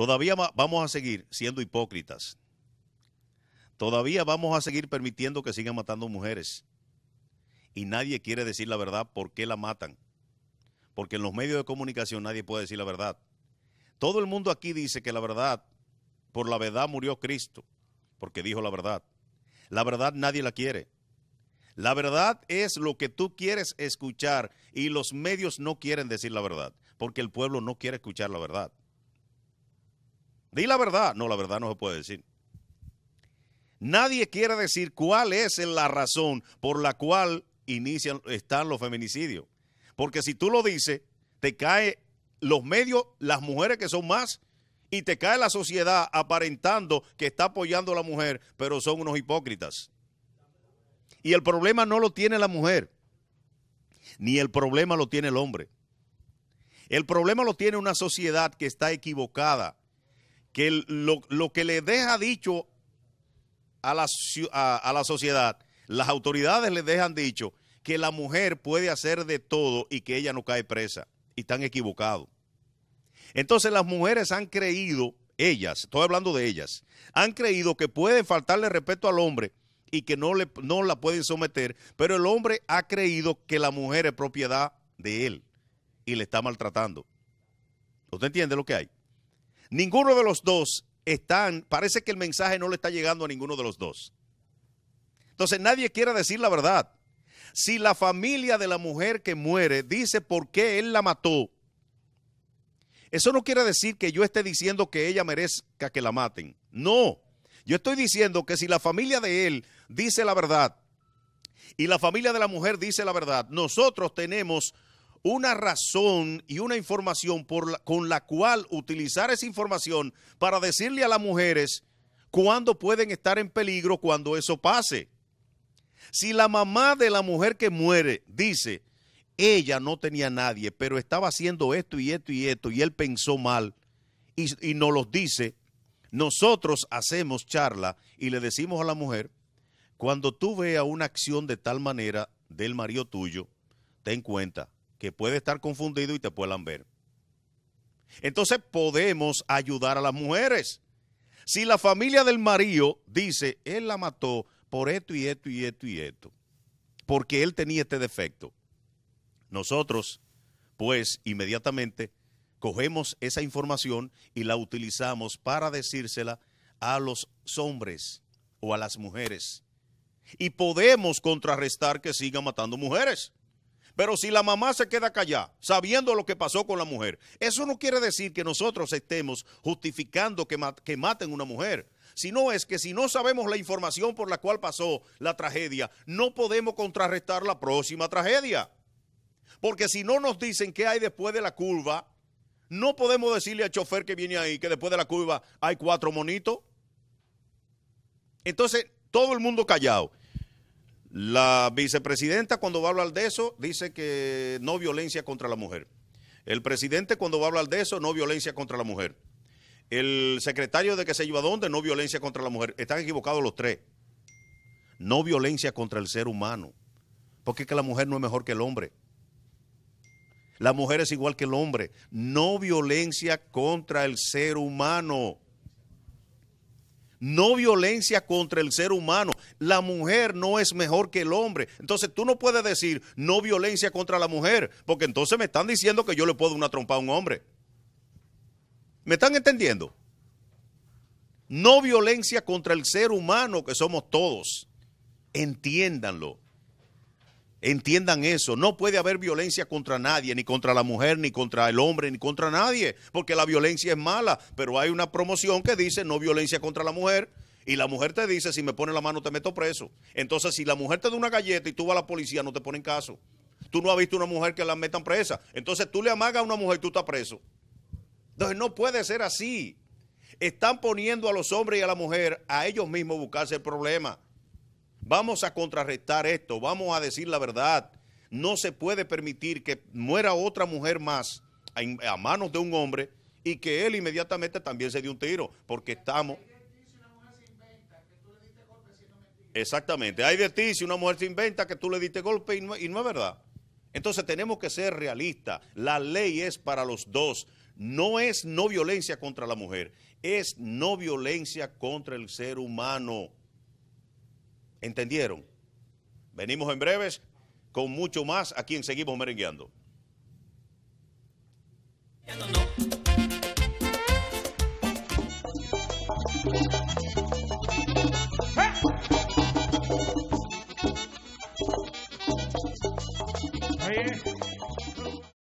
Todavía vamos a seguir siendo hipócritas. Todavía vamos a seguir permitiendo que sigan matando mujeres. Y nadie quiere decir la verdad por qué la matan. Porque en los medios de comunicación nadie puede decir la verdad. Todo el mundo aquí dice que la verdad, por la verdad murió Cristo, porque dijo la verdad. La verdad nadie la quiere. La verdad es lo que tú quieres escuchar y los medios no quieren decir la verdad, porque el pueblo no quiere escuchar la verdad. Di la verdad. No, la verdad no se puede decir. Nadie quiere decir cuál es la razón por la cual inician, están los feminicidios. Porque si tú lo dices, te cae los medios, las mujeres que son más, y te cae la sociedad aparentando que está apoyando a la mujer, pero son unos hipócritas. Y el problema no lo tiene la mujer, ni el problema lo tiene el hombre. El problema lo tiene una sociedad que está equivocada que lo, que le deja dicho a la, sociedad, las autoridades les dejan dicho que la mujer puede hacer de todo y que ella no cae presa. Y están equivocados. Entonces las mujeres han creído, ellas, estoy hablando de ellas, han creído que pueden faltarle respeto al hombre y que no, le, no la pueden someter, pero el hombre ha creído que la mujer es propiedad de él y le está maltratando. ¿Usted entiende lo que hay? Ninguno de los dos están, parece que el mensaje no le está llegando a ninguno de los dos. Entonces nadie quiere decir la verdad. Si la familia de la mujer que muere dice por qué él la mató, eso no quiere decir que yo esté diciendo que ella merezca que la maten. No, yo estoy diciendo que si la familia de él dice la verdad y la familia de la mujer dice la verdad, nosotros tenemos una razón y una información con la cual utilizar esa información para decirle a las mujeres cuándo pueden estar en peligro cuando eso pase. Si la mamá de la mujer que muere dice, ella no tenía nadie, pero estaba haciendo esto y esto y esto, y él pensó mal, y, y nos los dice, nosotros hacemos charla y le decimos a la mujer, cuando tú veas una acción de tal manera del marido tuyo, ten cuenta, que puede estar confundido y te puedan ver. Entonces podemos ayudar a las mujeres. Si la familia del marido dice, él la mató por esto y esto y esto y esto, porque él tenía este defecto, nosotros, pues, inmediatamente cogemos esa información y la utilizamos para decírsela a los hombres o a las mujeres. Y podemos contrarrestar que siga matando mujeres. Pero si la mamá se queda callada, sabiendo lo que pasó con la mujer, eso no quiere decir que nosotros estemos justificando que, que maten una mujer sino es que si no sabemos la información por la cual pasó la tragedia, no podemos contrarrestar la próxima tragedia. Porque si no nos dicen qué hay después de la curva, no podemos decirle al chofer que viene ahí que después de la curva hay cuatro monitos. Entonces, todo el mundo callado. La vicepresidenta cuando va a hablar de eso dice que no violencia contra la mujer. El presidente cuando va a hablar de eso, no violencia contra la mujer. El secretario de que se lleva dónde, no violencia contra la mujer. Están equivocados los tres. No violencia contra el ser humano. Porque es que la mujer no es mejor que el hombre. La mujer es igual que el hombre. No violencia contra el ser humano no violencia contra el ser humano. La mujer no es mejor que el hombre. Entonces tú no puedes decir no violencia contra la mujer, porque entonces me están diciendo que yo le puedo una trompa a un hombre. ¿Me están entendiendo? No violencia contra el ser humano que somos todos. Entiéndanlo. Entiendan eso, no puede haber violencia contra nadie, ni contra la mujer, ni contra el hombre, ni contra nadie, porque la violencia es mala, pero hay una promoción que dice no violencia contra la mujer, y la mujer te dice, si me pone la mano te meto preso. Entonces, si la mujer te da una galleta y tú vas a la policía, no te ponen caso. Tú no has visto una mujer que la metan presa. Entonces, tú le amagas a una mujer y tú estás preso. Entonces, no puede ser así. Están poniendo a los hombres y a la mujer a ellos mismos buscarse el problema. Vamos a contrarrestar esto, vamos a decir la verdad. No se puede permitir que muera otra mujer más a, manos de un hombre y que él inmediatamente también se dé un tiro, porque estamos... Exactamente, hay de ti si una mujer se inventa que tú le diste golpe y y no es verdad. Entonces tenemos que ser realistas. La ley es para los dos. No es no violencia contra la mujer, es no violencia contra el ser humano. ¿Entendieron? Venimos en breves con mucho más a quien Seguimos Merengueando.